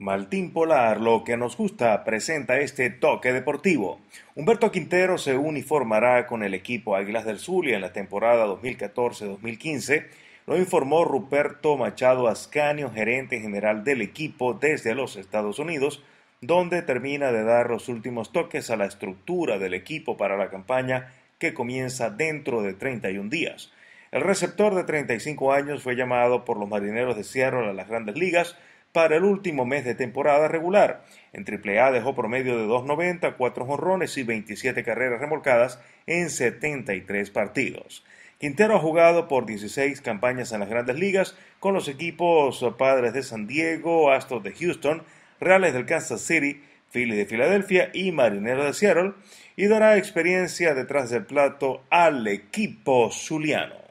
Martín Polar, lo que nos gusta, presenta este toque deportivo. Humberto Quintero se uniformará con el equipo Águilas del Zulia en la temporada 2014-2015, lo informó Ruperto Machado Ascanio, gerente general del equipo desde los Estados Unidos, donde termina de dar los últimos toques a la estructura del equipo para la campaña que comienza dentro de 31 días. El receptor de 35 años fue llamado por los marineros de Seattle a las grandes ligas, para el último mes de temporada regular. En AAA dejó promedio de 2.90, 4 jonrones y 27 carreras remolcadas en 73 partidos. Quintero ha jugado por 16 campañas en las grandes ligas con los equipos Padres de San Diego, Astros de Houston, Reales del Kansas City, Phillies de Filadelfia y Marineros de Seattle, y dará experiencia detrás del plato al equipo zuliano.